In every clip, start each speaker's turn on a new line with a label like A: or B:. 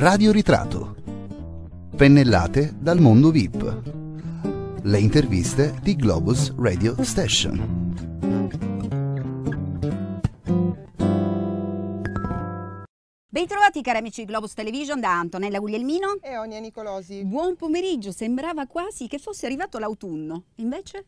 A: Radio Ritrato. Pennellate dal mondo VIP. Le interviste di Globus Radio Station.
B: Bentrovati cari amici di Globus Television da Antonella Guglielmino e Onia Nicolosi. Buon pomeriggio, sembrava quasi che fosse arrivato l'autunno, invece?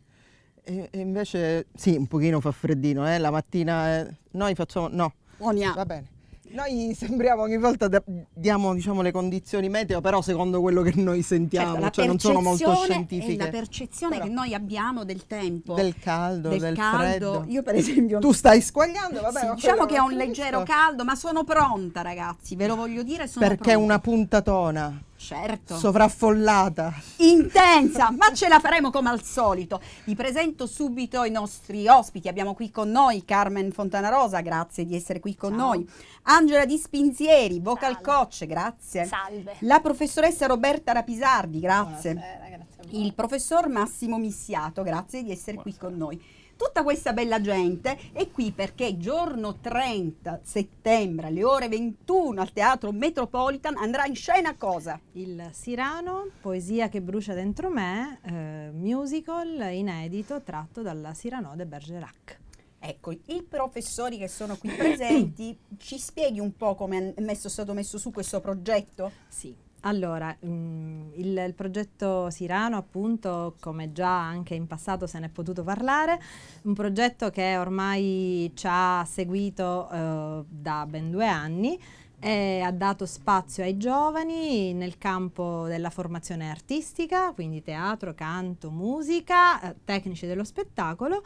B: E invece
C: sì, un pochino fa freddino, eh? la mattina eh, noi facciamo... no.
B: Onia, Va bene.
C: Noi sembriamo ogni volta da, diamo diciamo, le condizioni meteo, però secondo quello che noi sentiamo, certo, cioè non sono molto scientifiche. È la
B: percezione però, che noi abbiamo del tempo, del caldo, del, del caldo. freddo. Io per esempio Tu stai
C: squagliando, vabbè. Sì, diciamo che ho un leggero
B: caldo, ma sono pronta, ragazzi, ve lo voglio dire, sono Perché pronta. una
C: puntatona Certo. Sovraffollata.
B: Intensa, ma ce la faremo come al solito. Vi presento subito i nostri ospiti. Abbiamo qui con noi Carmen Fontanarosa, grazie di essere qui con Ciao. noi. Angela Di Spinzieri, vocal Salve. coach, grazie. Salve. La professoressa Roberta Rapisardi, grazie. grazie Il professor Massimo Missiato, grazie di essere Buonasera. qui con noi. Tutta questa bella gente è qui perché giorno 30 settembre alle ore
D: 21 al Teatro Metropolitan andrà in scena cosa? Il Sirano, poesia che brucia dentro me, eh, musical inedito tratto dalla Sirano de Bergerac.
B: Ecco, i professori che sono qui presenti, ci spieghi un po' come è stato messo su questo progetto? Sì,
D: allora, mh, mm, il, il, progetto Sirano, appunto, come già anche in passato se ne è potuto parlare, un progetto che ormai ci ha seguito eh, da ben due anni e ha dato spazio ai giovani nel campo della formazione artistica, quindi teatro, canto, musica, eh, tecnici dello spettacolo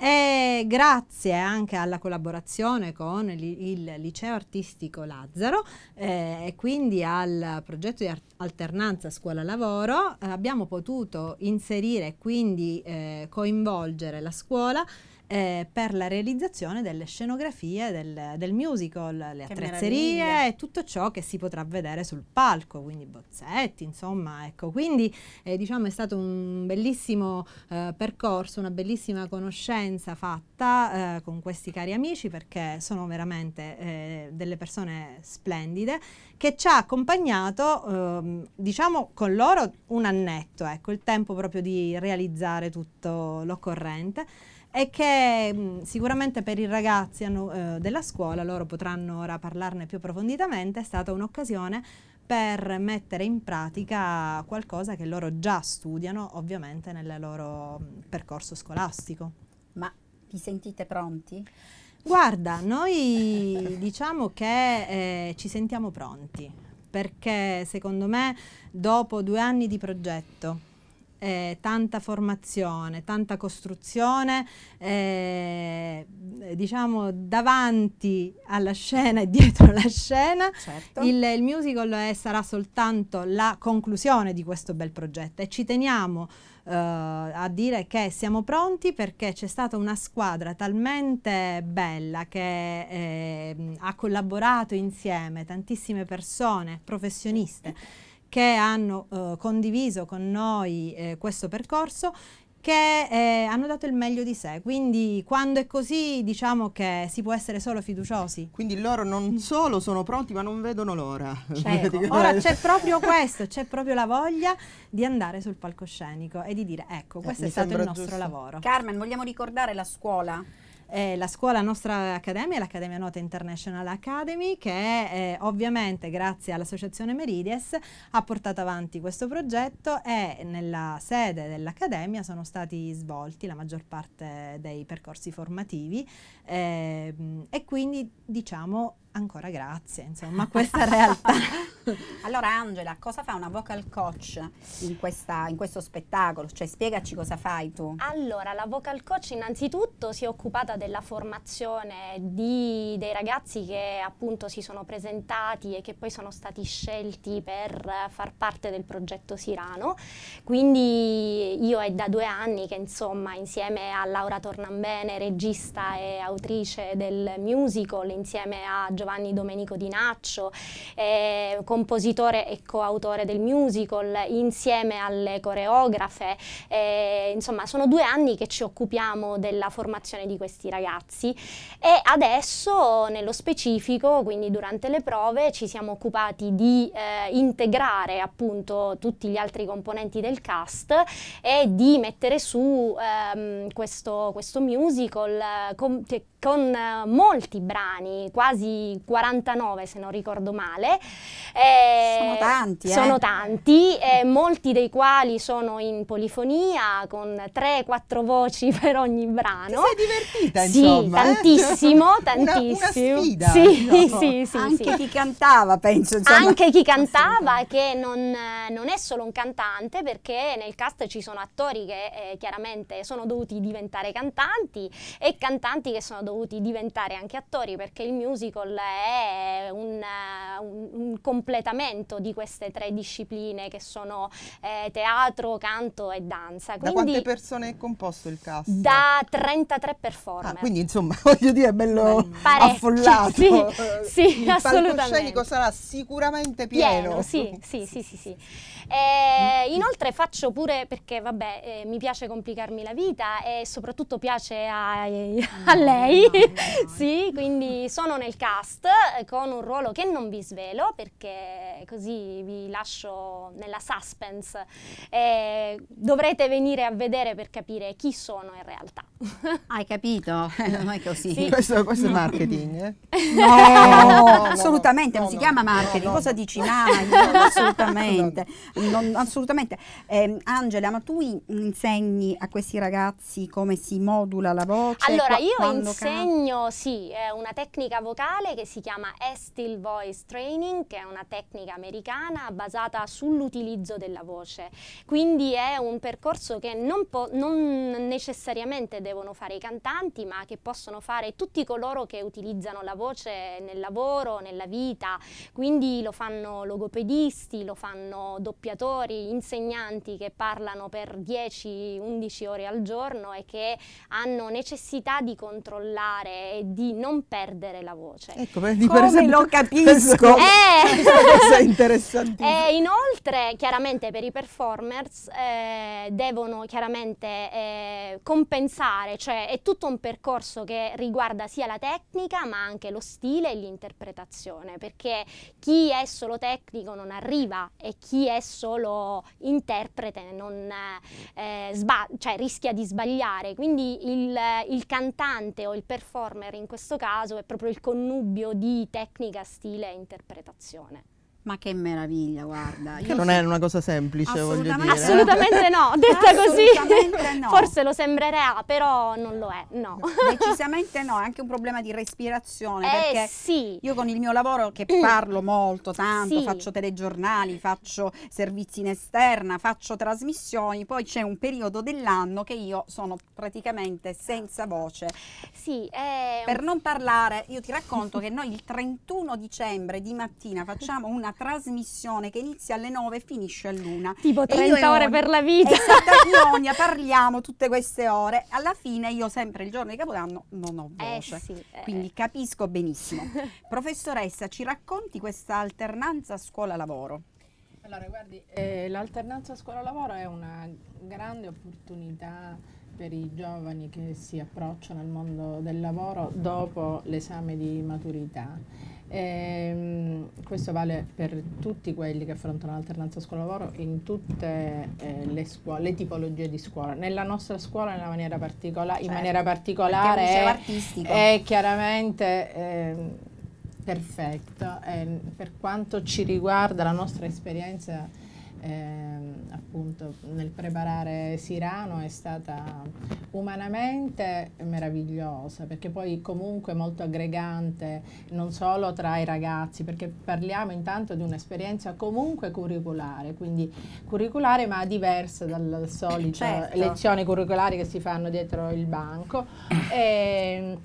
D: e grazie anche alla collaborazione con il liceo artistico Lazzaro eh, e quindi al progetto di alternanza scuola-lavoro eh, abbiamo potuto inserire e quindi eh, coinvolgere la scuola eh, per la realizzazione delle scenografie del, del musical, le che attrezzerie meraviglia. e tutto ciò che si potrà vedere sul palco, quindi bozzetti, insomma, ecco. Quindi eh, diciamo è stato un bellissimo eh, percorso, una bellissima conoscenza fatta eh, con questi cari amici perché sono veramente eh, delle persone splendide che ci ha accompagnato, ehm, diciamo, con loro un annetto, ecco, il tempo proprio di realizzare tutto l'occorrente e che mh, mm, sicuramente per i ragazzi hanno, eh, della scuola, loro potranno ora parlarne più approfonditamente, è stata un'occasione per mettere in pratica qualcosa che loro già studiano ovviamente nel loro mm, percorso scolastico. Ma vi sentite pronti? Guarda, noi diciamo che eh, ci sentiamo pronti perché secondo me dopo due anni di progetto, eh, tanta formazione, tanta costruzione, eh, diciamo davanti alla scena e dietro la scena. Certo. Il, il, musical è, sarà soltanto la conclusione di questo bel progetto e ci teniamo eh, a dire che siamo pronti perché c'è stata una squadra talmente bella che eh, ha collaborato insieme tantissime persone, professioniste che hanno eh, condiviso con noi eh, questo percorso che eh, hanno dato il meglio di sé, quindi quando è così diciamo che si può essere solo fiduciosi. Quindi loro non mm. solo sono pronti ma non vedono l'ora. Certo. Ora c'è proprio questo, c'è proprio la voglia di andare sul palcoscenico e di dire ecco eh, questo eh, è stato il nostro giusto. lavoro. Carmen, vogliamo ricordare la scuola? eh, la scuola nostra accademia è l'Accademia Nota International Academy che eh, ovviamente grazie all'associazione Meridies ha portato avanti questo progetto e nella sede dell'Accademia sono stati svolti la maggior parte dei percorsi formativi eh, e quindi diciamo ancora grazie, insomma, questa è realtà.
B: allora Angela, cosa fa una vocal coach in, questa, in, questo spettacolo? Cioè spiegaci cosa fai tu.
E: Allora, la vocal coach innanzitutto si è occupata della formazione di, dei ragazzi che appunto si sono presentati e che poi sono stati scelti per far parte del progetto Sirano. Quindi io è da due anni che insomma insieme a Laura Tornambene, regista e autrice del musical, insieme a Giovanni Domenico Dinaccio, eh, compositore e coautore del musical, insieme alle coreografe. Eh, insomma, sono due anni che ci occupiamo della formazione di questi ragazzi e adesso, nello specifico, quindi durante le prove, ci siamo occupati di eh, integrare appunto tutti gli altri componenti del cast e di mettere su ehm, questo, questo musical eh, con, con eh, molti brani, quasi 49 se non ricordo male. Eh, sono tanti. Eh? Sono tanti, eh, molti dei quali sono in polifonia con 3-4 voci per ogni brano. Ti sei divertita sì, insomma. tantissimo, eh? tantissimo. Una, una sfida, sì, no? Diciamo. sì, sì, Anche sì. chi
B: cantava penso. Insomma. Anche chi cantava
E: che non, eh, non, è solo un cantante perché nel cast ci sono attori che eh, chiaramente sono dovuti diventare cantanti e cantanti che sono dovuti diventare anche attori perché il musical è un, un, un, completamento di queste tre discipline che sono eh, teatro, canto e danza. Quindi, da quante
C: persone è composto il cast?
E: Da 33 performer. Ah,
C: quindi insomma, voglio dire, è bello Parecchio, affollato. Sì, sì il assolutamente. Il palcoscenico sarà
E: sicuramente pieno. pieno sì, sì, sì, sì, sì. Eh, inoltre faccio pure, perché vabbè, eh, mi piace complicarmi la vita e soprattutto piace a, a lei, no, no, no, sì, quindi sono nel cast cast con un ruolo che non vi svelo perché così vi lascio nella suspense. Eh, dovrete venire a vedere per capire chi sono in realtà. Hai
B: capito? Eh, non è così. Sì. Questo, questo è marketing, eh? No, no assolutamente, no, non no, si chiama marketing. Cosa dici mai? assolutamente. Non, assolutamente. Eh, Angela, ma tu insegni a questi ragazzi come si modula la voce? Allora, io insegno,
E: canta? sì, una tecnica vocale che si chiama Estill Voice Training, che è una tecnica americana basata sull'utilizzo della voce. Quindi è un percorso che non, non necessariamente devono fare i cantanti, ma che possono fare tutti coloro che utilizzano la voce nel lavoro, nella vita. Quindi lo fanno logopedisti, lo fanno doppiatori, insegnanti che parlano per 10-11 ore al giorno e che hanno necessità di controllare e di non perdere la voce. E come, ecco, Come esempio, lo capisco?
C: Eh. Questa è interessantissima.
E: E eh, inoltre, chiaramente per i performers eh, devono chiaramente eh, compensare, cioè è tutto un percorso che riguarda sia la tecnica ma anche lo stile e l'interpretazione, perché chi è solo tecnico non arriva e chi è solo interprete non, eh, cioè, rischia di sbagliare. Quindi il, il cantante o il performer in questo caso è proprio il connubio cambio di tecnica, stile e interpretazione. Ma che meraviglia, guarda. Che Io non è una cosa semplice, voglio dire. Eh? Assolutamente no, detta così no. forse lo sembrerà, però non lo è, no.
B: Decisamente no, è anche un problema di respirazione, eh, perché sì. io con il mio lavoro che parlo molto, tanto, sì. faccio telegiornali, faccio servizi in esterna, faccio trasmissioni, poi c'è un periodo dell'anno che io sono praticamente senza voce. Sì,
E: per non parlare, io ti racconto che
B: noi il 31 dicembre di mattina facciamo una trasmissione che inizia alle 9 e finisce all'una. Tipo 30 ore ogni, per la vita. Esatto, io ogni, parliamo tutte queste ore. Alla fine io sempre il giorno di Capodanno non ho eh voce. Eh sì, eh. Quindi capisco benissimo. Professoressa, ci racconti
F: questa alternanza scuola-lavoro? Allora, guardi, eh, l'alternanza scuola-lavoro è una grande opportunità per i giovani che si approcciano al mondo del lavoro dopo l'esame di maturità Ehm, questo vale per tutti quelli che affrontano l'alternanza scuola-lavoro in tutte eh, le, scuole, le tipologie di scuola. Nella nostra scuola in maniera, particola- certo. in maniera particolare è, è, chiaramente eh, perfetta. Ehm, per quanto ci riguarda la nostra esperienza ehm, appunto nel preparare Sirano è stata umanamente meravigliosa perché poi comunque molto aggregante non solo tra i ragazzi perché parliamo intanto di un'esperienza comunque curriculare quindi curriculare ma diversa dal solito certo. lezione curriculare che si fanno dietro il banco e, ehm,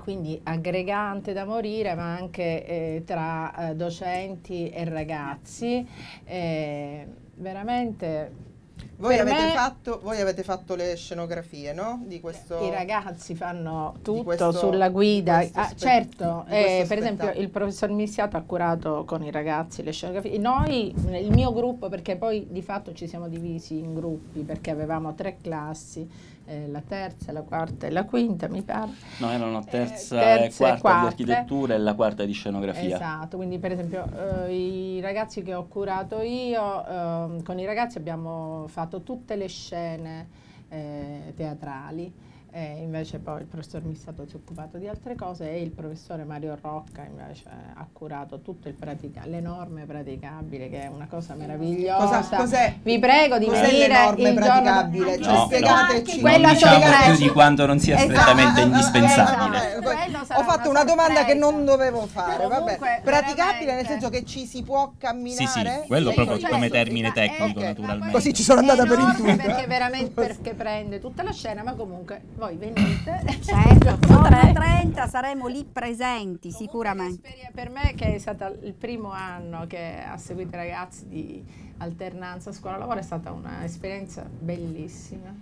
F: quindi aggregante da morire ma anche eh, tra eh, docenti e ragazzi. Eh, veramente voi avete, me,
C: fatto, voi avete, fatto, le scenografie, no? Questo, I
F: ragazzi fanno tutto questo, sulla guida. Ah, certo, eh, per esempio il professor Missiato ha curato con i ragazzi le scenografie. Noi, il mio gruppo, perché poi di fatto ci siamo divisi in gruppi, perché avevamo tre classi, eh, la terza, la quarta e la quinta, mi pare.
G: No, erano terza, eh, terza quarta e quarta di architettura e la quarta di scenografia.
F: Esatto, quindi per esempio eh, i ragazzi che ho curato io, ehm, con i ragazzi abbiamo fatto tutte le scene eh, teatrali e invece poi il professor Missato si è occupato di altre cose e il professore Mario Rocca invece ha curato tutto il pratica- l'enorme praticabile che è una cosa meravigliosa. Cosa, cos'è, Vi prego di cos'è venire l'enorme praticabile, giorno... cioè spiegateci. No. Quello non diciamo, diciamo più di quanto non sia esatto. strettamente
G: indispensabile.
C: Esatto. Ho fatto una, domanda che non dovevo fare, Comunque, vabbè. Praticabile
F: nel senso che ci si può camminare? Sì, sì, quello proprio cioè, come termine
G: tecnico è, naturalmente. Così ci
C: sono andata per il
F: tutto. Perché veramente perché prende tutta la scena, ma comunque voi venite. Certo, 30 saremo lì presenti Comunque sicuramente. Per me che è stato il primo anno che ha seguito i ragazzi di alternanza scuola-lavoro è stata un'esperienza bellissima.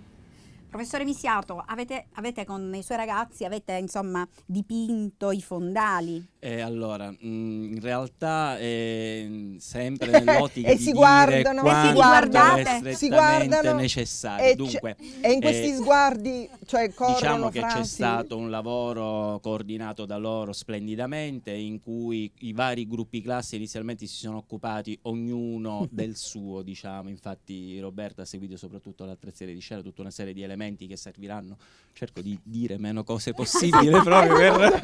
F: Professore Missiato, avete, avete, con i suoi
B: ragazzi avete, insomma, dipinto i fondali?
G: Eh, allora, mh, mm, in realtà eh, sempre nell'ottica e di si guardano, e si guardate, si guardano necessario. E, Dunque, e in questi eh,
C: sguardi, cioè, diciamo che Franzi... c'è stato
G: un lavoro coordinato da loro splendidamente in cui i vari gruppi classi inizialmente si sono occupati ognuno del suo, diciamo, infatti Roberta ha seguito soprattutto l'altra serie di scena, tutta una serie di elementi che serviranno. Cerco di dire meno cose possibile proprio per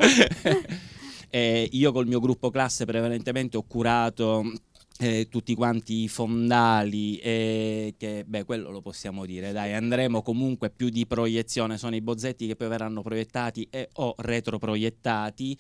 G: eh, io col mio gruppo classe prevalentemente ho curato eh, tutti quanti i fondali, eh, che beh, quello lo possiamo dire, dai, andremo comunque più di proiezione, sono i bozzetti che poi verranno proiettati e o retroproiettati.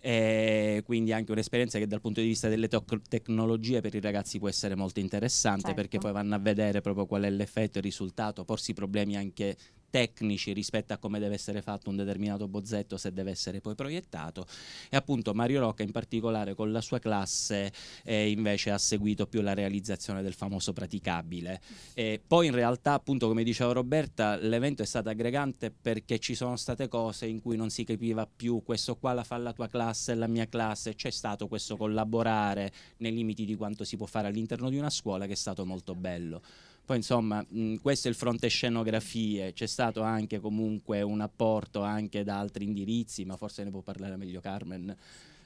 G: Eh, quindi anche un'esperienza che dal punto di vista delle toc- tecnologie per i ragazzi può essere molto interessante certo. perché poi vanno a vedere proprio qual è l'effetto, il risultato, porsi problemi anche tecnici rispetto a come deve essere fatto un determinato bozzetto se deve essere poi proiettato e appunto Mario Rocca in particolare con la sua classe eh, invece ha seguito più la realizzazione del famoso praticabile e poi in realtà appunto come diceva Roberta l'evento è stato aggregante perché ci sono state cose in cui non si capiva più questo qua la fa la tua classe la mia classe c'è stato questo collaborare nei limiti di quanto si può fare all'interno di una scuola che è stato molto bello poi insomma, mh, questo è il fronte scenografie, c'è stato anche comunque un apporto anche da altri indirizzi, ma forse ne può parlare meglio Carmen.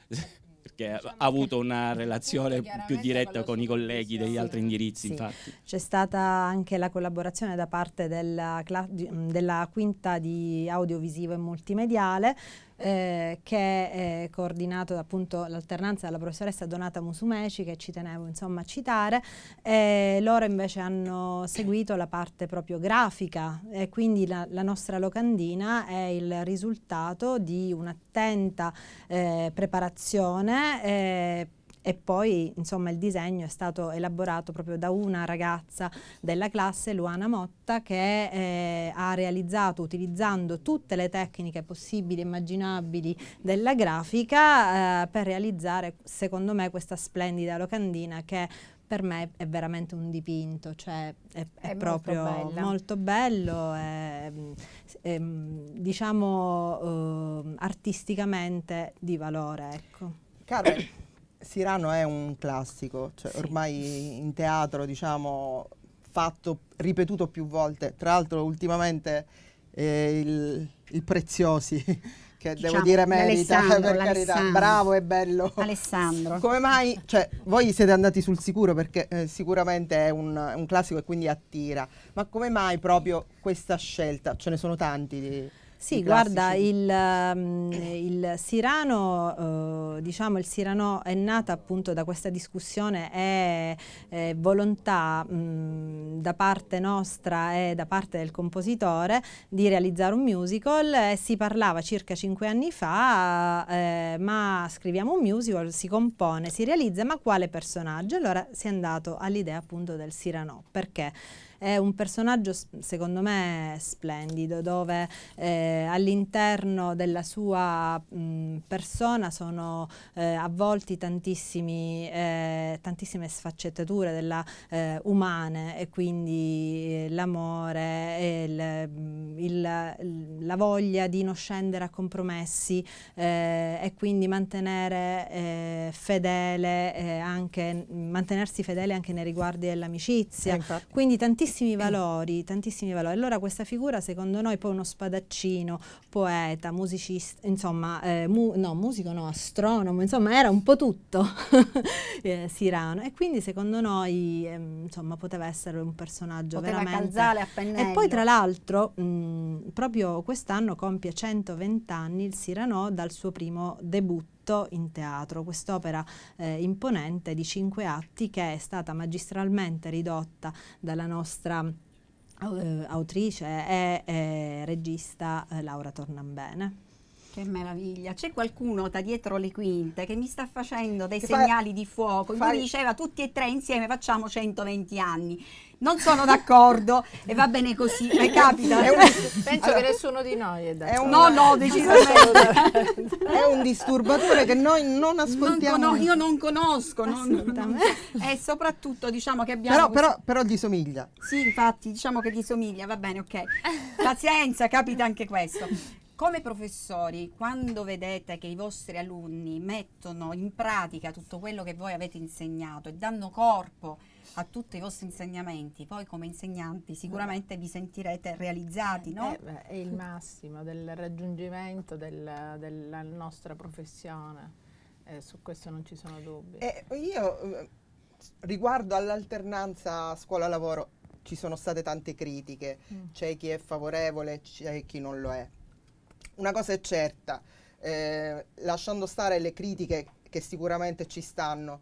G: perché diciamo ha avuto una relazione più diretta con i colleghi degli altri indirizzi. Sì.
D: C'è stata anche la collaborazione da parte della, della quinta di audiovisivo e multimediale eh, che è eh, coordinato appunto l'alternanza della professoressa Donata Musumeci che ci tenevo insomma a citare eh, loro invece hanno seguito la parte proprio grafica e quindi la, la, nostra locandina è il risultato di un'attenta eh, preparazione e poi insomma il disegno è stato elaborato proprio da una ragazza della classe, Luana Motta, che eh, ha realizzato utilizzando tutte le tecniche possibili e immaginabili della grafica eh, per realizzare secondo me questa splendida locandina che per me è veramente un dipinto, cioè è, è, è proprio molto, molto bello, è, ehm, è ehm, diciamo eh, artisticamente di valore. Ecco. Carmen.
C: Sirano è un classico, cioè sì. ormai in teatro diciamo fatto, ripetuto più volte, tra l'altro ultimamente eh, il, il Preziosi
B: che diciamo, devo dire merita, per carità, bravo e bello. Alessandro. Come mai,
C: cioè, voi siete andati sul sicuro perché eh, sicuramente è un, un, classico e quindi attira, ma come mai proprio questa scelta? Ce ne sono tanti di... Sì, guarda, il,
D: um, il Sirano, eh, diciamo, il Sirano è nato appunto da questa discussione e volontà mh, mm, da parte nostra e da parte del compositore di realizzare un musical e si parlava circa cinque anni fa, eh, ma scriviamo un musical, si compone, si realizza, ma quale personaggio? Allora si è andato all'idea appunto del Sirano, perché? è un personaggio secondo me splendido dove eh, all'interno della sua mh, persona sono eh, avvolti tantissimi, eh, tantissime sfaccettature della, eh, umane e quindi eh, l'amore, la voglia di non scendere a compromessi eh, e quindi mantenere fedele anche, mantenersi fedele anche nei riguardi dell'amicizia. quindi tantissime tantissimi valori, tantissimi valori. Allora questa figura secondo noi poi uno spadaccino, poeta, musicista, insomma, eh, mu no, musico no, astronomo, insomma era un po' tutto eh, Sirano e quindi secondo noi eh, insomma poteva essere un personaggio poteva veramente... calzare a pennello. E poi tra l'altro proprio quest'anno compie 120 anni il Sirano dal suo primo debutto Lutto in teatro, quest'opera eh, imponente di cinque atti che è stata magistralmente ridotta dalla nostra eh, autrice e eh, regista Laura Tornambene.
B: Che meraviglia, c'è qualcuno da dietro le quinte che mi sta facendo dei che segnali fa, di fuoco, fa, mi diceva tutti e tre insieme facciamo 120 anni. Non sono d'accordo e va bene così, ma capita. Un, penso allora, che
F: nessuno di noi è d'accordo. un, no, no, decisamente.
B: un disturbatore che noi non ascoltiamo. Non conos- io non conosco. Non, non, e soprattutto diciamo che abbiamo... Però, questo...
C: però, però gli somiglia.
B: Sì, infatti, diciamo che gli somiglia, va bene, ok. Pazienza, capita anche questo. Come professori, quando vedete che i vostri alunni mettono in pratica tutto quello che voi avete insegnato e danno corpo a tutti i vostri insegnamenti, poi come insegnanti
F: sicuramente vi sentirete realizzati, no? Eh, è il massimo del raggiungimento del, della nostra professione, eh, su questo non ci sono dubbi.
C: Eh, io eh, riguardo all'alternanza scuola-lavoro ci sono state tante critiche, mm. c'è chi è favorevole, c'è chi non lo è. Una cosa è certa, eh, lasciando stare le critiche che sicuramente ci stanno,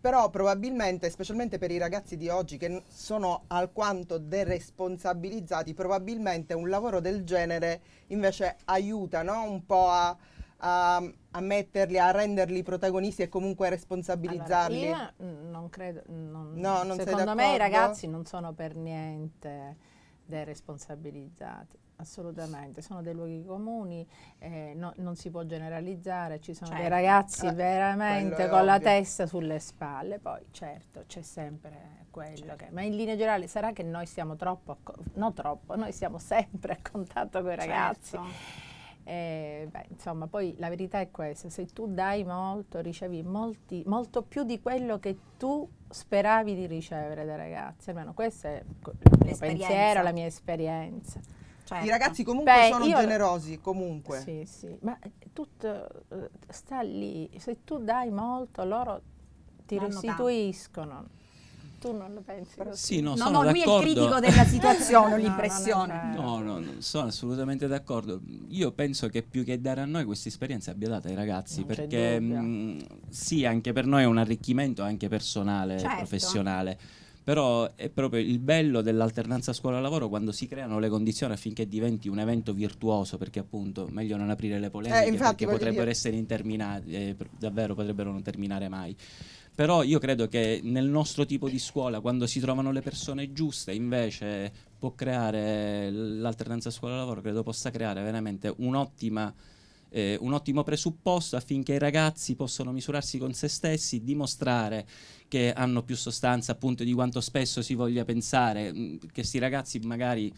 C: però probabilmente, specialmente per i ragazzi di oggi che sono alquanto deresponsabilizzati, probabilmente un lavoro del genere invece aiuta no? un po' a, a, a, metterli, a renderli protagonisti e comunque responsabilizzarli. Allora,
F: io non credo, non, no, non secondo me i ragazzi non sono per niente responsabilizzati. Assolutamente, sono dei luoghi comuni, eh, no, non si può generalizzare, ci sono certo. dei ragazzi eh, veramente con ovvio. la testa sulle spalle, poi certo c'è sempre quello certo. che... Ma in linea generale sarà che noi siamo troppo, no troppo, noi siamo sempre a contatto con i certo. ragazzi. Eh, beh, insomma, poi la verità è questa, se tu dai molto ricevi molti, molto più di quello che tu speravi di ricevere dai ragazzi? Almeno questo è il mio pensiero, la mia esperienza. Certo. I ragazzi comunque Beh, sono io, generosi, comunque. Sì, sì, ma tutto eh, sta lì. Se tu dai molto, loro ti restituiscono. Tanto. Tu non lo pensi così. Sì, no, no, sono no, lui è critico della situazione, ho l'impressione.
G: No, no, no, sono assolutamente d'accordo. Io penso che più che dare a noi questa esperienza abbia data ai ragazzi, non perché mh, mm, sì, anche per noi è un arricchimento anche personale, certo. professionale però è proprio il bello dell'alternanza scuola-lavoro quando si creano le condizioni affinché diventi un evento virtuoso perché appunto meglio non aprire le polemiche eh, infatti, perché potrebbero dire. essere interminate eh, davvero potrebbero non terminare mai però io credo che nel nostro tipo di scuola, quando si trovano le persone giuste, invece può creare l'alternanza scuola-lavoro, credo possa creare veramente un'ottima... Eh, un ottimo presupposto affinché i ragazzi possano misurarsi con se stessi, dimostrare che hanno più sostanza appunto di quanto spesso si voglia pensare, mm, che questi ragazzi magari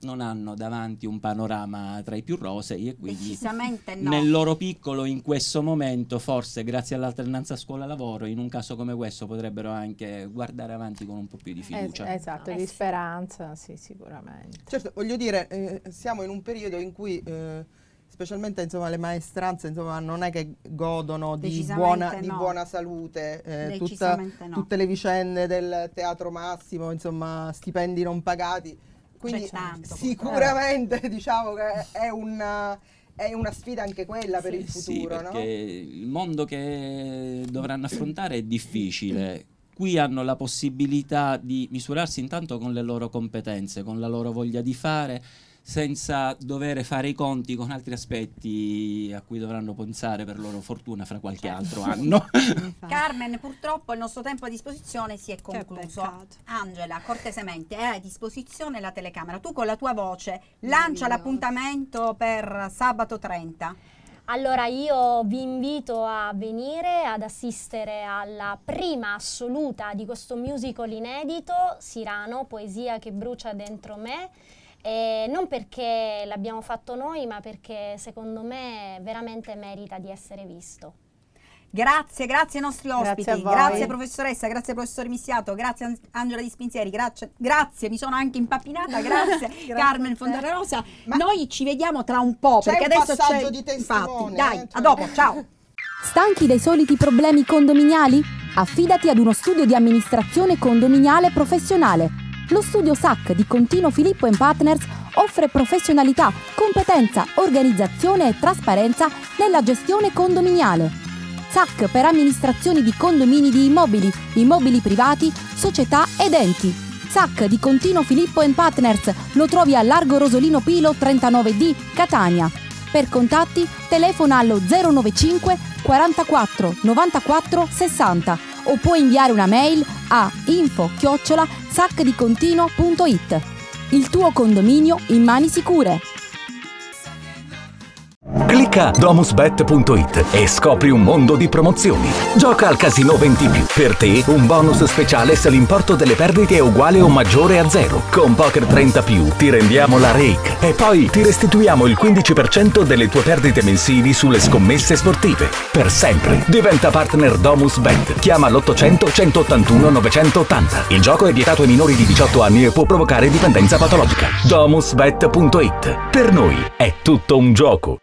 G: non hanno davanti un panorama tra i più rosei e quindi no. nel loro piccolo in questo momento forse grazie all'alternanza scuola-lavoro in un caso come questo potrebbero anche guardare avanti con un po' più di fiducia. Es- esatto, no. Eh di
F: speranza, sì sicuramente.
C: Certo, voglio dire, eh, siamo in un periodo in cui... Eh, specialmente insomma, le maestranze insomma, non è che godono di buona, no. di buona, salute, eh, tutta, no. tutte le vicende del teatro massimo, insomma, stipendi non pagati quindi cioè, sicuramente diciamo che è una, è una sfida anche quella per il futuro. Sì, perché
G: no? il mondo che dovranno affrontare è difficile. Qui hanno la possibilità di misurarsi intanto con le loro competenze, con la loro voglia di fare, senza dover fare i conti con altri aspetti a cui dovranno pensare per loro fortuna fra qualche certo. altro anno.
B: Carmen, purtroppo il nostro tempo a disposizione si è concluso. Angela, cortesemente, è a disposizione la telecamera. Tu con la tua voce lancia l'appuntamento per
E: sabato 30. Allora io vi invito a venire ad assistere alla prima assoluta di questo musical inedito, Sirano, poesia che brucia dentro me e non perché l'abbiamo fatto noi, ma perché secondo me veramente merita di essere visto.
B: Grazie, grazie ai nostri ospiti, grazie, grazie professoressa, grazie professor Missiato, grazie Angela Di Spinzieri, grazie, grazie mi sono anche impappinata, grazie, grazie Carmen Fondarosa. Noi ci vediamo tra un po' perché un adesso c'è di testimone, infatti, dai, eh, a dopo, cioè. ciao.
H: Stanchi dei soliti problemi condominiali? Affidati ad uno studio di amministrazione condominiale professionale lo studio SAC di Contino Filippo Partners offre professionalità, competenza, organizzazione e trasparenza nella gestione condominiale. SAC per amministrazioni di condomini di immobili, immobili privati, società ed enti. SAC di Contino Filippo Partners lo trovi a Largo Rosolino Pilo 39D, Catania. Per contatti telefona allo 095 44 94 60 o puoi inviare una mail a info-zaccdicontinuo.it. Il tuo condominio in mani sicure.
I: Clicca domusbet.it e scopri un mondo di promozioni. Gioca al Casino 20 Per te un bonus speciale se l'importo delle perdite è uguale o maggiore a zero. Con Poker 30 più ti rendiamo la rake e poi ti restituiamo il 15% delle tue perdite mensili sulle scommesse sportive. Per sempre. Diventa partner Domusbet. Chiama l'800 181 980. Il gioco è vietato ai minori di 18 anni e può provocare dipendenza patologica. Domusbet.it. Per noi è tutto un gioco.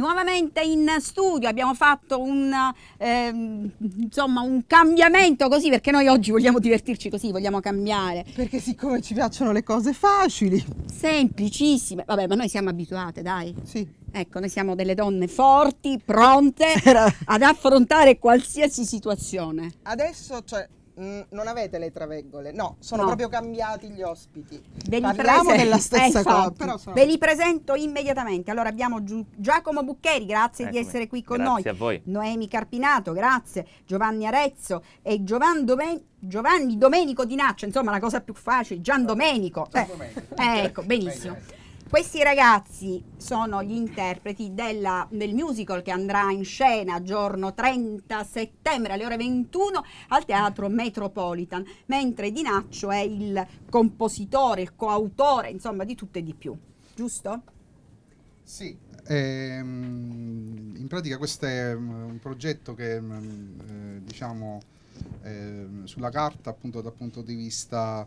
B: nuovamente in studio, abbiamo fatto un, eh, insomma, un cambiamento così perché noi oggi vogliamo divertirci così, vogliamo cambiare. Perché siccome ci piacciono le cose facili. Semplicissime, vabbè ma noi siamo abituate dai. Sì. Ecco, noi siamo delle donne forti, pronte ad affrontare qualsiasi situazione.
C: Adesso, cioè, Mm, non avete le traveggole, no, sono no. proprio cambiati gli ospiti. Ve li Parliamo della eh, stessa cosa. sono... Ve li
B: presento immediatamente. Allora abbiamo Gi- Giacomo Buccheri, grazie Eccomi. di essere qui con grazie noi. Grazie a voi. Noemi Carpinato, grazie. Giovanni Arezzo e Giovanni Domenico. Giovanni Domenico Dinaccio, insomma la cosa più facile, Gian eh, Domenico. eh. ecco, benissimo. bene. Questi ragazzi sono gli interpreti della, del musical che andrà in scena giorno 30 settembre alle ore 21 al Teatro Metropolitan, mentre Di Naccio è il compositore, il coautore, insomma, di tutto e di più, giusto? Sì,
A: ehm, in pratica questo è mm, un progetto che, mm, eh, diciamo, eh, sulla carta appunto dal punto di vista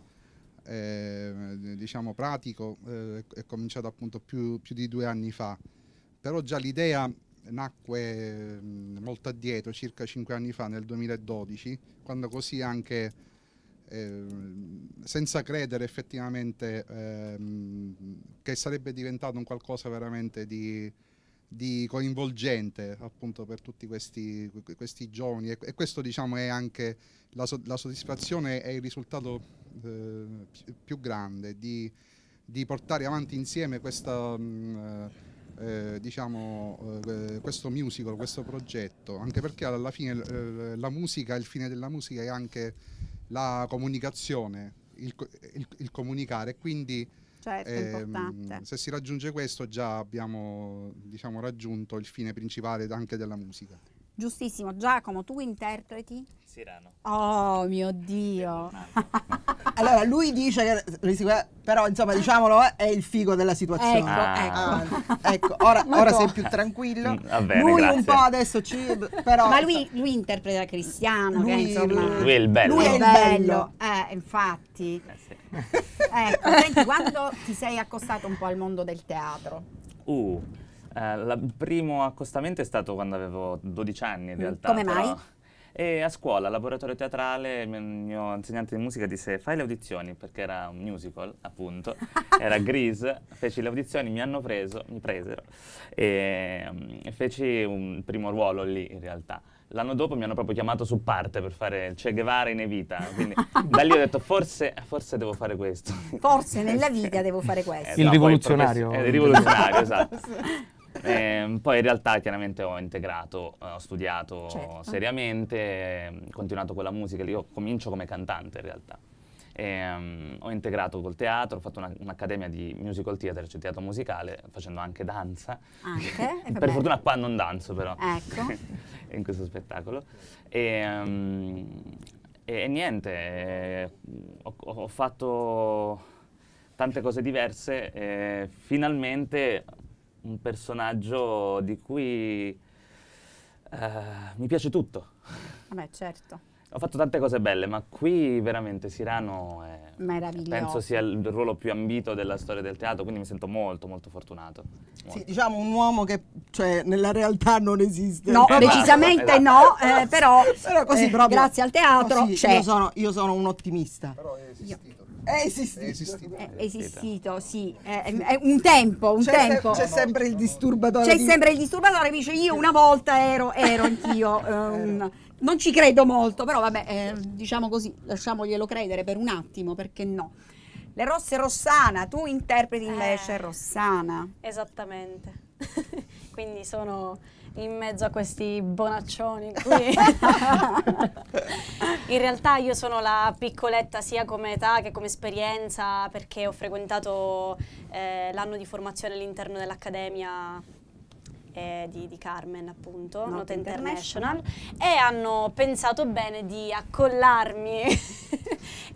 A: eh, diciamo pratico eh, è cominciato appunto più, più, di due anni fa, però già l'idea nacque mh, mm, molto addietro, circa cinque anni fa, nel 2012, quando così anche eh, senza credere effettivamente ehm, che sarebbe diventato un qualcosa veramente di, di coinvolgente appunto per tutti questi, questi giovani e questo diciamo è anche la, so la soddisfazione e il risultato eh, più grande, di, di, portare avanti insieme questa, mm, eh, eh, diciamo, questo musical, questo progetto, anche perché alla fine la musica, il fine della musica è anche la comunicazione, il, il, il comunicare, quindi
F: certo, ehm,
A: se si raggiunge questo già abbiamo diciamo, raggiunto il fine principale anche della musica.
B: Giustissimo, Giacomo, tu interpreti? Sirano.
A: Oh mio
B: Dio.
C: allora, lui dice che però insomma diciamolo è il figo della
J: situazione. Ecco, ah.
C: ecco. Ah, ecco. ora, ora sei più tranquillo. Mm,
D: bene, lui grazie.
J: un po'
B: adesso ci però Ma lui, lui interpreta Cristiano,
C: lui, che insomma
J: lui è il bello. Lui è il bello.
B: Eh, infatti. Eh, Ecco, senti, quando ti sei accostato un po' al mondo del teatro?
J: Uh eh, il primo accostamento è stato quando avevo 12 anni in mm, realtà. Come mai? E a scuola, al laboratorio teatrale, il mio insegnante di musica disse fai le audizioni, perché era un musical, appunto, era Grease, feci le audizioni, mi hanno preso, mi presero e, mm, e feci un primo ruolo lì in realtà. L'anno dopo mi hanno proprio chiamato su parte per fare il Che Guevara in Evita, quindi da lì ho detto forse, forse devo fare questo. Forse
B: nella vita devo fare eh, questo. il no,
J: rivoluzionario. Eh, il rivoluzionario, esatto. eh, poi in realtà chiaramente ho integrato, eh, ho studiato certo. seriamente, ehm, ho continuato con la musica, io comincio come cantante in realtà. E, um, ho integrato col teatro, ho fatto una, un'accademia di musical theater, cioè teatro musicale, facendo anche danza. Anche? per fortuna qua non danzo però, ecco. in questo spettacolo. E, um, e, e niente, ho, ho, fatto tante cose diverse, finalmente un personaggio di cui uh, mi piace tutto.
B: Vabbè, certo.
J: Ho fatto tante cose belle, ma qui veramente Sirano
B: è,
C: penso sia
J: il ruolo più ambito della storia del teatro, quindi mi sento molto molto fortunato. Molto. Sì,
C: diciamo un uomo che cioè, nella realtà non esiste. No, esatto, decisamente esatto. no, eh, però, però così, eh, grazie al teatro così, c'è. Io sono, io sono un ottimista. Però è esistito.
B: Io. È esistito. È esistito, è esistito sì. È, è un tempo, un c'è tempo. Se, c'è sempre il disturbatore. C'è di... sempre il disturbatore, dice io una volta ero, ero anch'io. um, non ci credo molto, però vabbè, eh, diciamo così, lasciamoglielo credere per un attimo, perché no. Le rosse Rossana, tu interpreti
K: invece eh, Rossana. Esattamente. Quindi sono in mezzo a questi bonaccioni qui. in realtà io sono la piccoletta sia come età che come esperienza perché ho frequentato eh, l'anno di formazione all'interno dell'Accademia eh, di, di, Carmen, appunto, Not, International, International, e hanno pensato bene di accollarmi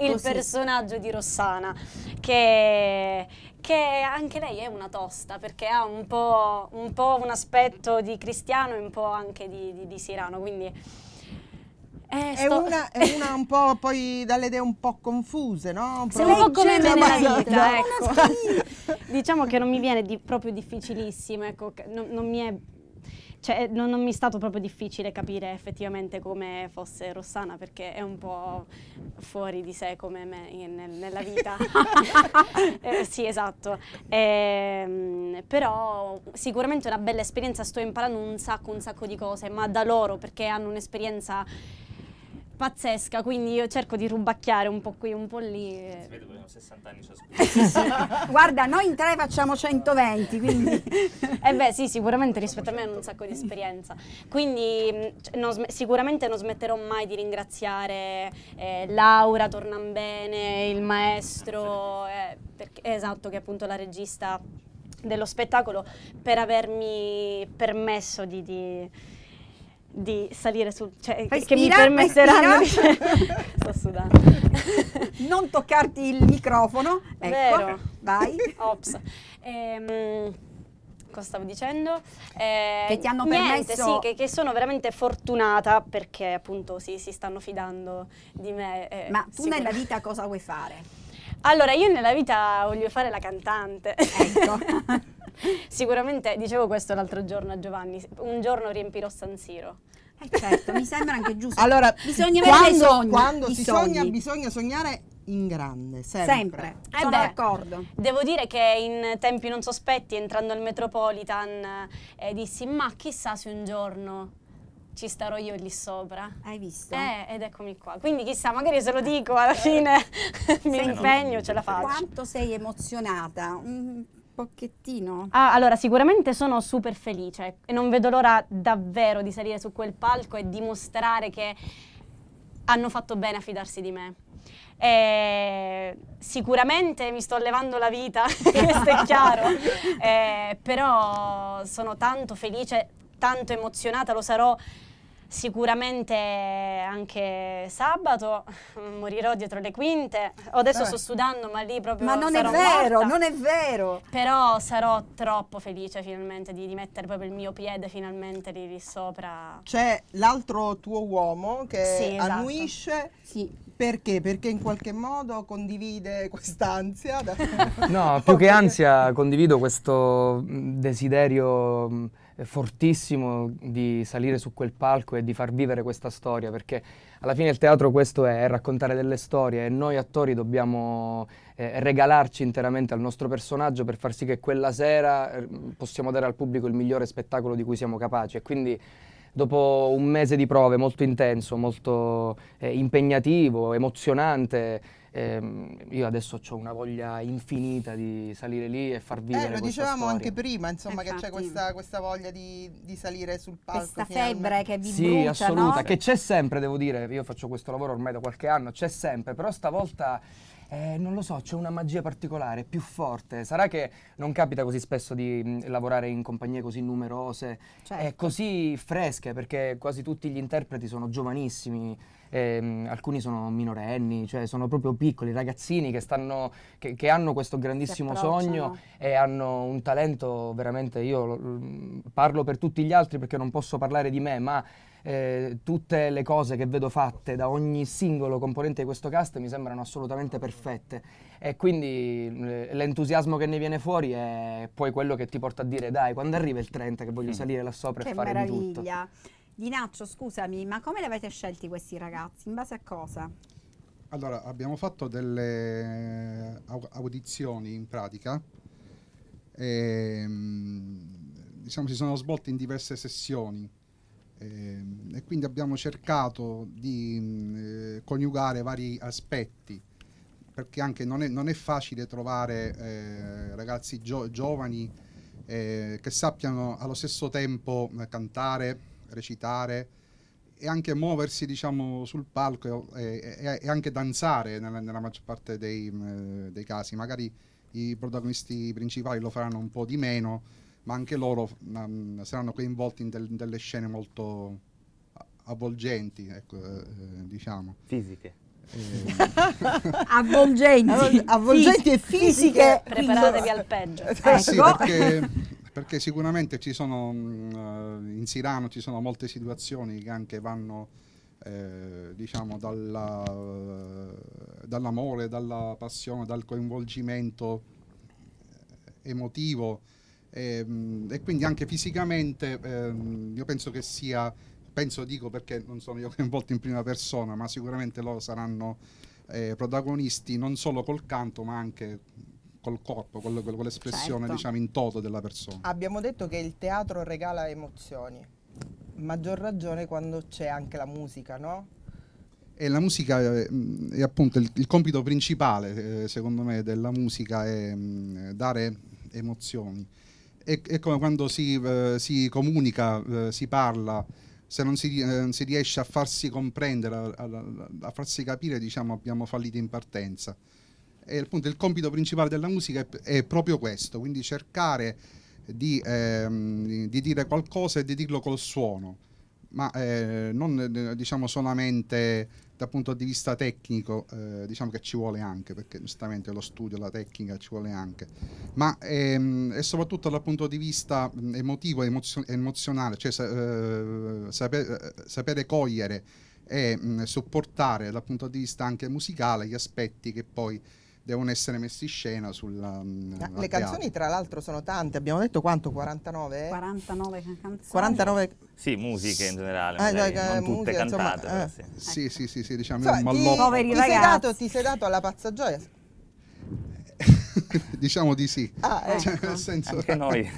K: il Così. personaggio di Rossana, che che anche lei è una tosta perché ha un po', un, po un aspetto di cristiano e un po' anche di, di, di sirano, quindi...
C: Eh, è, una, è, una, un po' poi dalle idee un po' confuse, no? Pro- un po' come me nella cioè, vita,
K: ecco. diciamo che non mi viene di, proprio difficilissimo, ecco, non, non mi è cioè, eh, non, non, mi è stato proprio difficile capire effettivamente come fosse Rossana perché è un po' fuori di sé come me nel, nella vita. eh, sì, esatto. Eh, però sicuramente è una bella esperienza, sto imparando un sacco, un sacco di cose, ma da loro perché hanno un'esperienza pazzesca, quindi io cerco di rubacchiare un po' qui, un po' lì. E...
J: Si eh. vede che abbiamo 60 anni ciascuno.
K: sì, Guarda, noi in tre facciamo 120, quindi... eh beh, sì, sicuramente rispetto a me hanno un sacco di esperienza. Quindi mm, non sicuramente non smetterò mai di ringraziare eh, Laura Tornambene, il maestro, eh, perché, esatto, che è appunto la regista dello spettacolo, per avermi permesso di, di di salire sul... Cioè, respira, che mi permetteranno di... Sto sudando. non toccarti il microfono. Ecco, Vero. vai. Ops. Ehm, cosa stavo dicendo? Eh, che ti hanno ehm, niente, permesso... Sì, che, che, sono veramente fortunata perché appunto sì, si stanno fidando di me. Eh, Ma tu nella vita cosa vuoi fare? Allora, io nella vita voglio fare la cantante. Ecco. Sicuramente, dicevo questo l'altro giorno a Giovanni, un giorno riempirò San Siro. Eh certo, mi sembra anche giusto. Allora, bisogna avere quando, sogni, quando si sogni. sogna
C: bisogna sognare in grande, sempre. sempre. Eh Sono beh,
K: d'accordo. Devo dire che in tempi non sospetti, entrando al Metropolitan, eh, dissi, ma chissà se un giorno ci starò io lì sopra. Hai visto? Eh, ed eccomi qua. Quindi chissà, magari se lo dico alla eh. fine mi impegno, ce la faccio. Quanto sei emozionata.
B: Mm pochettino. Ah,
K: allora sicuramente sono super felice e non vedo l'ora davvero di salire su quel palco e dimostrare che hanno fatto bene a fidarsi di me. Eh, sicuramente mi sto levando la vita, questo è chiaro, eh, però sono tanto felice, tanto emozionata, lo sarò sicuramente anche sabato morirò dietro le quinte. Adesso eh. sto sudando, ma lì proprio. Ma non è vero, morta. non
B: è vero!
K: Però sarò troppo felice finalmente di, di mettere proprio il mio piede finalmente lì, lì sopra.
C: C'è l'altro tuo uomo che sì, esatto. annuisce. Sì. Perché? Perché in qualche modo condivide quest'ansia?
L: no, più che ansia condivido questo desiderio fortissimo di salire su quel palco e di far vivere questa storia, perché alla fine il teatro questo è, è raccontare delle storie e noi attori dobbiamo eh, regalarci interamente al nostro personaggio per far sì che quella sera eh, possiamo dare al pubblico il migliore spettacolo di cui siamo capaci e quindi dopo un mese di prove molto intenso, molto eh, impegnativo, emozionante, ehm, io adesso ho una voglia infinita di salire lì e far vivere. Eh, lo dicevamo storia. anche
C: prima, insomma, Infatti. che c'è questa, questa voglia di, di, salire sul palco. Questa febbre che vi
B: sì, brucia, Sì, assoluta, no?
L: che c'è sempre, devo dire, io faccio questo lavoro ormai da qualche anno, c'è sempre, però stavolta eh, non lo so, c'è una magia particolare, più forte. Sarà che non capita così spesso di mh, mm, lavorare in compagnie così numerose certo. così fresche, perché quasi tutti gli interpreti sono giovanissimi. E, ehm, alcuni sono minorenni, cioè sono proprio piccoli ragazzini che, stanno, che, che hanno questo grandissimo sogno e hanno un talento veramente. Io lo, mm, lo, parlo per tutti gli altri perché non posso parlare di me, ma eh, tutte le cose che vedo fatte da ogni singolo componente di questo cast mi sembrano assolutamente perfette e quindi eh, l'entusiasmo che ne viene fuori è poi quello che ti porta a dire dai quando arriva il 30 che voglio mm. salire là sopra che e fare meraviglia. di meraviglia.
B: Dinaccio scusami ma come li avete scelti questi ragazzi? In base a cosa?
A: Allora abbiamo fatto delle audizioni in pratica e, ehm, diciamo si sono svolte in diverse sessioni Ehm, e quindi abbiamo cercato di mm, eh, coniugare vari aspetti perché anche non è, non è facile trovare eh, ragazzi gio giovani eh, che sappiano allo stesso tempo eh, cantare, recitare e anche muoversi diciamo, sul palco e, e, anche danzare nella, nella maggior parte dei, mm, dei casi. Magari i protagonisti principali lo faranno un po' di meno, ma anche loro um, saranno coinvolti in, del, in, delle scene molto avvolgenti, ecco, eh, eh diciamo. Fisiche. Eh,
K: avvolgenti. avvolgenti e fisiche. Preparatevi al peggio. Eh, ecco. sì, perché,
A: perché, sicuramente ci sono, mh, mm, eh, in Sirano ci sono molte situazioni che anche vanno... Eh, diciamo dalla, dall'amore, dalla passione, dal coinvolgimento emotivo e, ehm, e quindi anche fisicamente ehm, io penso che sia, penso dico perché non sono io coinvolto in prima persona, ma sicuramente loro saranno eh, protagonisti non solo col canto ma anche col corpo, con, con l'espressione certo. diciamo in toto della persona.
C: Abbiamo detto che il teatro regala emozioni, maggior ragione quando c'è anche la musica, no?
A: E la musica è, eh, è appunto il, il, compito principale, eh, secondo me, della musica è mh, mm, dare emozioni è, è come quando si, eh, si comunica, eh, si parla, se non si, eh, si, riesce a farsi comprendere, a, a, a, farsi capire, diciamo, abbiamo fallito in partenza. E appunto il compito principale della musica è, è proprio questo, quindi cercare di, ehm, di, dire qualcosa e di dirlo col suono, ma eh, non eh, diciamo solamente dal punto di vista tecnico eh, diciamo che ci vuole anche perché giustamente lo studio, la tecnica ci vuole anche ma ehm, e soprattutto dal punto di vista mm, emotivo e emozionale cioè eh, saper, eh, sapere cogliere e mh, mm, supportare dal punto di vista anche musicale gli aspetti che poi devono essere messi in scena sulla... Mm, le teatro. canzoni
C: tra l'altro sono tante, abbiamo detto quanto? 49? 49 canzoni. 49...
A: Sì, musiche in generale, ah, eh, magari, eh, non musica, tutte cantate. Insomma, eh. sì. Sì, sì, sì, diciamo, insomma, un malloppo. Ti, ti
C: sei dato, ti sei dato alla pazza gioia,
A: diciamo di sì. Ah, cioè, ecco. cioè, nel senso... Anche noi.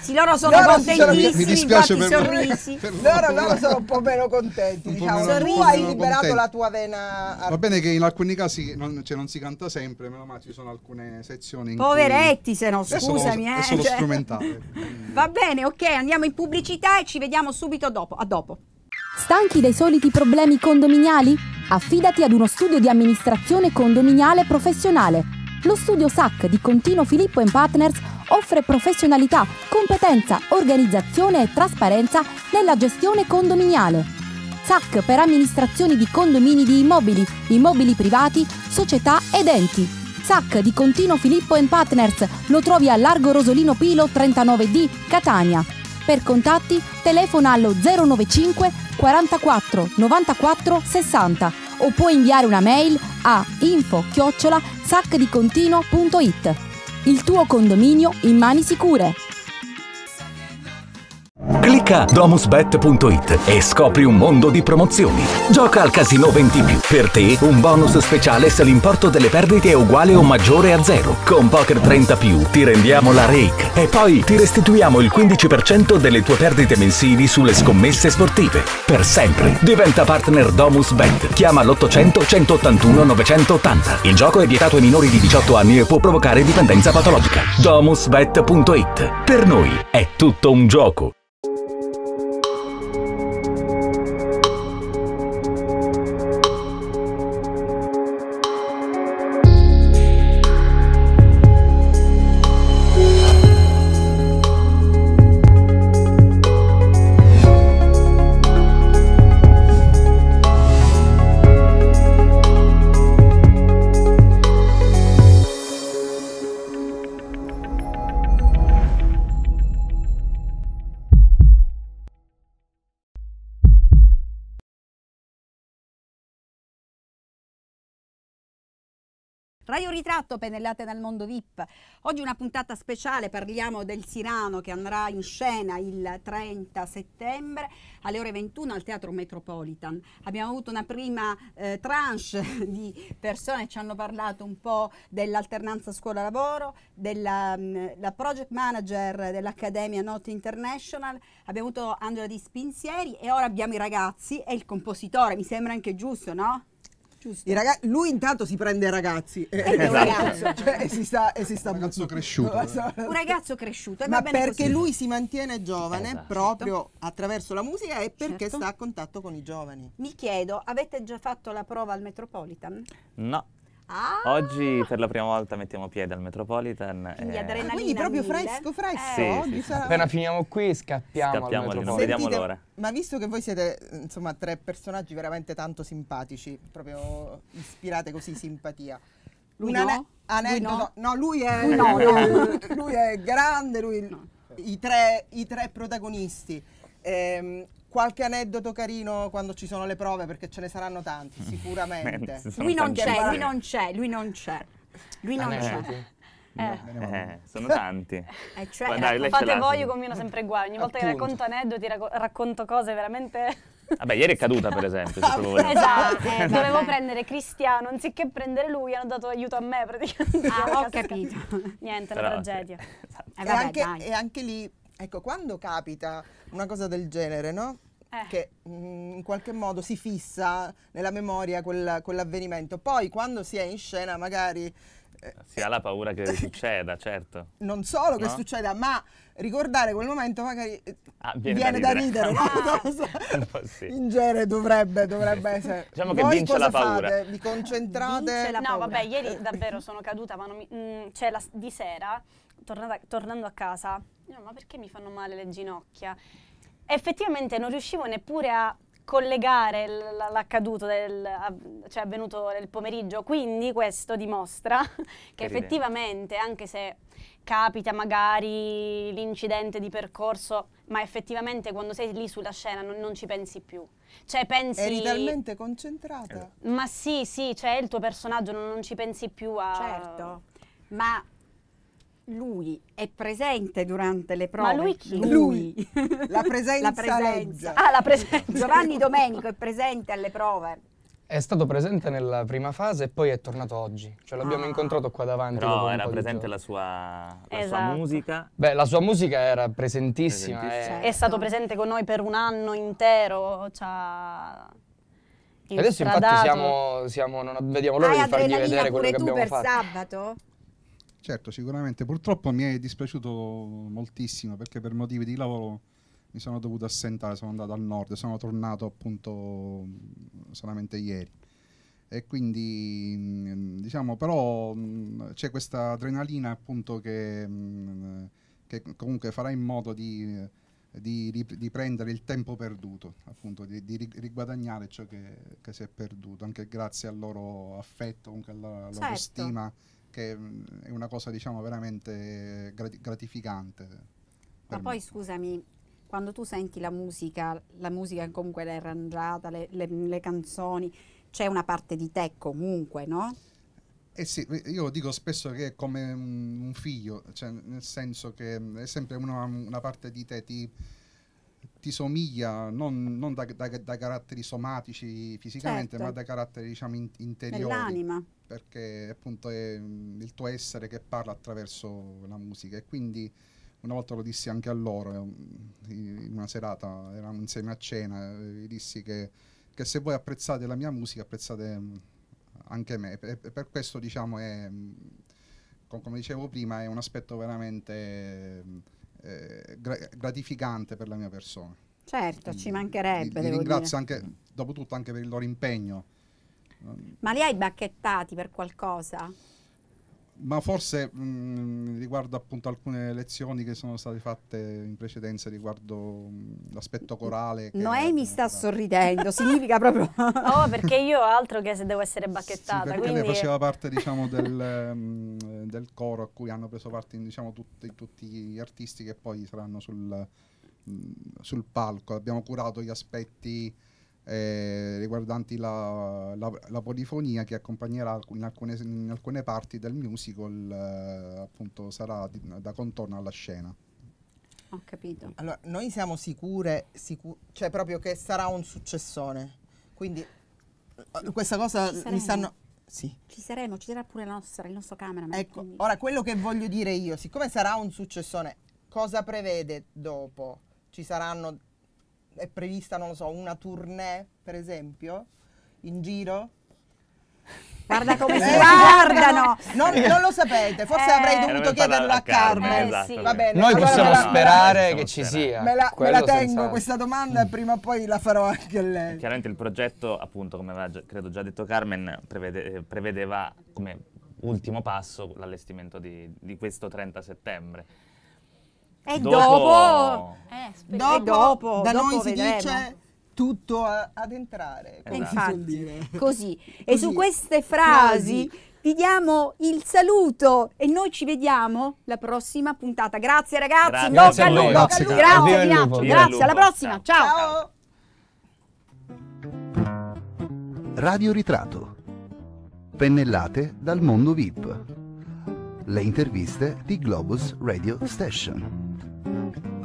C: sì, loro sono loro contentissimi, sono, mi, mi sorrisi. Per loro, loro sono un po' meno contenti, un diciamo. Meno, tu hai liberato contenti. la tua vena...
A: Va bene che in alcuni casi non, cioè, non si canta sempre, meno male ci sono alcune sezioni Poveretti, se no, scusami. Sono, eh, sono cioè... strumentale.
B: Va bene, ok, andiamo in pubblicità e ci vediamo subito dopo. A dopo.
H: Stanchi dei soliti problemi condominiali? Affidati ad uno studio di amministrazione condominiale professionale lo studio SAC di Contino Filippo Partners offre professionalità, competenza, organizzazione e trasparenza nella gestione condominiale. SAC per amministrazioni di condomini di immobili, immobili privati, società ed enti. SAC di Contino Filippo Partners lo trovi a Largo Rosolino Pilo 39D, Catania per contatti telefona allo 095 44 94 60 o puoi inviare una mail a info-saccdicontino.it. Il tuo condominio in mani sicure.
I: Clicca domusbet.it e scopri un mondo di promozioni. Gioca al Casino 20 Per te un bonus speciale se l'importo delle perdite è uguale o maggiore a zero. Con Poker 30 più ti rendiamo la rake e poi ti restituiamo il 15% delle tue perdite mensili sulle scommesse sportive. Per sempre. Diventa partner Domusbet. Chiama l'800 181 980. Il gioco è vietato ai minori di 18 anni e può provocare dipendenza patologica. Domusbet.it. Per noi è tutto un gioco.
B: Radio Ritratto, pennellate dal mondo VIP. Oggi una puntata speciale, parliamo del Sirano che andrà in scena il 30 settembre alle ore 21 al Teatro Metropolitan. Abbiamo avuto una prima eh, tranche di persone, che ci hanno parlato un po' dell'alternanza scuola-lavoro, della mh, mm, project manager dell'Accademia Note International, abbiamo avuto Angela Di Spinsieri e ora abbiamo i ragazzi e il compositore, mi sembra anche giusto, no? Ragazzi,
C: lui intanto si prende ragazzi. Eh, eh, esatto. ragazzo, cioè, e si sta, e si sta un ragazzo cresciuto. Un ragazzo
B: eh. cresciuto. Ma perché così. lui si
C: mantiene giovane esatto. proprio certo. attraverso la musica e perché certo. sta a contatto con i giovani.
B: Mi chiedo, avete già fatto la prova al Metropolitan?
J: No. Ah. Oggi per la prima volta mettiamo piede al Metropolitan. Quindi, e...
C: quindi ah, proprio fresco, fresco. Eh.
J: Sì, Oggi sì, sarà... Appena
L: finiamo qui scappiamo, scappiamo al Metropolitan. vediamo l'ora.
C: Ma visto che voi siete insomma tre personaggi veramente tanto simpatici, proprio ispirate così simpatia. Lui Una no? aneddoto. No? no, lui è, no, no. lui è grande, lui... I, tre, I tre protagonisti. Ehm, qualche aneddoto carino quando ci sono le prove, perché ce ne saranno tanti, mm. sicuramente. lui, non
J: c'è, lui non
K: c'è, lui non c'è,
B: lui
C: non
J: c'è. Eh. Eh, sono tanti.
K: Eh, cioè, dai, fate voi, io combino sempre guai. Ogni volta Appunto. che racconto aneddoti, racconto cose veramente...
J: Vabbè, ieri è caduta, per esempio. esatto, eh,
K: dovevo esatto. prendere Cristiano, anziché prendere lui, hanno dato aiuto a me praticamente. Ah, ho capito. Niente, Però, una tragedia. Sì.
C: Esatto. Eh, vabbè, e, anche, e anche lì Ecco, quando capita una cosa del genere, no? Eh. che mm, in qualche modo si fissa nella memoria quel, quell'avvenimento. Poi quando si è in scena magari... Eh,
J: si ha la paura che eh, succeda, certo.
C: Non solo che no? succeda, ma ricordare quel momento magari eh,
J: ah, viene, viene, da ridere.
C: Da ridere ah. no? sì. In genere dovrebbe, dovrebbe essere. diciamo che Voi vince la paura. Fate? Vi concentrate? Vince la no, vabbè,
K: ieri davvero sono caduta, ma mi, mh, mm, cioè la, di sera tornata, tornando a casa, no, ma perché mi fanno male le ginocchia? Effettivamente non riuscivo neppure a collegare l'accaduto, del, cioè avvenuto nel pomeriggio, quindi questo dimostra che effettivamente, anche se capita magari l'incidente di percorso, ma effettivamente quando sei lì sulla scena non, non ci pensi più. Cioè pensi... Eri talmente
C: concentrata.
K: Ma sì, sì, cioè il tuo personaggio non, non ci pensi più a... Certo, ma lui
B: è presente durante le prove. Ma lui chi? Lui.
K: La presenza. la presenza. Ah, la
B: presenza. Giovanni Domenico è presente alle prove.
L: È stato presente nella prima fase e poi è tornato oggi. Cioè l'abbiamo ah. incontrato qua davanti. No, era presente la, sua, la esatto. sua, musica. Beh, la sua musica era presentissima. Eh. presentissima. Certo. È stato
K: certo. presente con noi per un anno intero. Cioè... Adesso infatti siamo,
L: siamo non vediamo l'ora
A: di fargli vedere quello che abbiamo fatto. per
K: sabato?
A: Certo, sicuramente. Purtroppo mi è dispiaciuto moltissimo perché per motivi di lavoro mi sono dovuto assentare, sono andato al nord, sono tornato appunto mm, solamente ieri. E quindi mm, diciamo però mm, c'è questa adrenalina appunto che, che comunque farà in modo di, di, di, prendere il tempo perduto, appunto, di, di riguadagnare ciò che, che, si è perduto, anche grazie al loro affetto, comunque alla certo. loro stima che mm, è una cosa diciamo veramente eh, gratificante. Ma poi me.
B: scusami, quando tu senti la musica, la musica comunque l'hai arrangiata, le, le, le canzoni, c'è una parte di te comunque,
A: no? Eh sì, eh, io dico spesso che è come un figlio, cioè nel senso che è sempre una, una parte di te ti, ti somiglia non, non da, da, da, caratteri somatici fisicamente, certo. ma da caratteri diciamo in, interiori. Nell'anima. Perché appunto è mm, il tuo essere che parla attraverso la musica e quindi una volta lo dissi anche a loro, eh, mm, in una serata, eravamo insieme a cena, eh, gli dissi che, che, se voi apprezzate la mia musica apprezzate mm, anche me e per questo diciamo è, come dicevo prima, è un aspetto veramente eh, gra- gratificante per la mia persona.
B: Certo, e, ci
A: mancherebbe. Li, li ringrazio dire. anche, dopo tutto anche per il loro impegno.
B: Ma li hai bacchettati per qualcosa?
A: ma forse mh, mm, riguardo appunto alcune lezioni che sono state fatte in precedenza riguardo mm, l'aspetto corale.
B: Noemi sta stata... sorridendo, significa proprio... oh, perché
K: io altro che se devo essere bacchettata. Sì, perché quindi... lei faceva
A: parte diciamo del, mh, mm, del, coro a cui hanno preso parte diciamo, tutti, tutti gli artisti che poi saranno sul, mh, sul palco. Abbiamo curato gli aspetti eh, riguardanti la, la, la, polifonia che accompagnerà in alcune, in alcune parti del musical, eh, appunto sarà di, da contorno alla scena.
C: Ho capito. Allora, noi siamo sicure, sicur cioè proprio che sarà un successone, quindi eh, questa cosa mi stanno... Sì.
B: Ci saremo, ci sarà pure la nostra, il nostro cameraman. Ecco, quindi.
C: ora quello che voglio dire io, siccome sarà un successone, cosa prevede dopo? Ci saranno è prevista, non lo so, una tournée, per esempio, in giro? Guarda come si eh, guardano! Non, non lo sapete, forse Eh. avrei dovuto Dovevi chiederlo a Carmen. Carmen. Eh, sì. Va esatto. bene. Noi possiamo sperare che ci
J: sia. Me la, me la tengo senza- questa
C: domanda e prima o poi la farò anche a lei.
J: Chiaramente il progetto, appunto, come aveva già- credo già detto Carmen, prevede- prevedeva come ultimo passo l'allestimento di, di questo 30 settembre.
E: E dopo, dopo, eh, dopo, da dopo noi si vedremo. dice
B: tutto a, ad entrare.
E: Come Infatti, così. così. E su queste frasi, frasi
B: vi diamo il saluto e noi ci vediamo la prossima puntata. Grazie ragazzi, grazie, bocca al lupo. Grazie grazie, alla prossima. Ciao.
A: Ciao. Radio Ritrato. Pennellate dal mondo VIP. Le interviste di Globus Radio Station. Mm-hmm.